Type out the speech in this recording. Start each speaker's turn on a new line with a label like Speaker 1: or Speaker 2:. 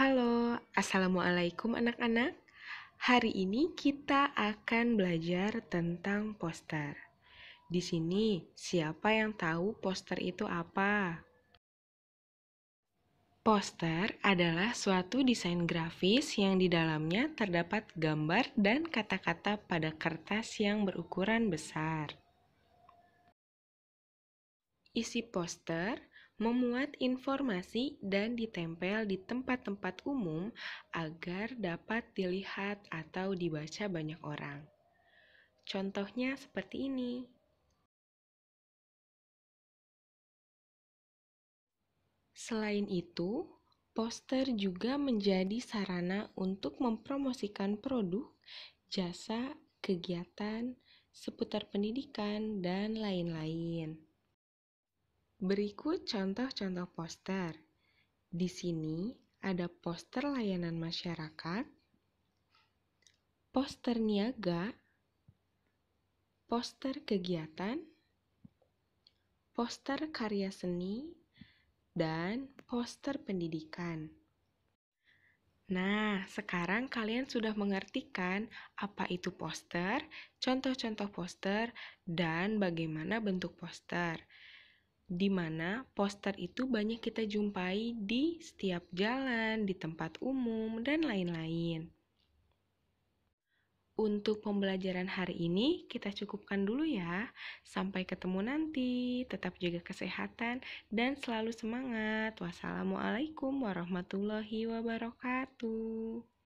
Speaker 1: Halo, Assalamualaikum anak-anak. Hari ini kita akan belajar tentang poster. Di sini, siapa yang tahu poster itu apa? Poster adalah suatu desain grafis yang di dalamnya terdapat gambar dan kata-kata pada kertas yang berukuran besar. Isi poster memuat informasi dan ditempel di tempat-tempat umum agar dapat dilihat atau dibaca banyak orang. Contohnya seperti ini. Selain itu, poster juga menjadi sarana untuk mempromosikan produk, jasa, kegiatan, seputar pendidikan, dan lain-lain. Berikut contoh-contoh poster. Di sini ada poster layanan masyarakat, poster niaga, poster kegiatan, poster karya seni, dan poster pendidikan. Nah, sekarang kalian sudah mengerti kan apa itu poster, contoh-contoh poster, dan bagaimana bentuk poster di mana poster itu banyak kita jumpai di setiap jalan, di tempat umum, dan lain-lain. Untuk pembelajaran hari ini, kita cukupkan dulu ya. Sampai ketemu nanti, tetap jaga kesehatan dan selalu semangat. Wassalamualaikum warahmatullahi wabarakatuh.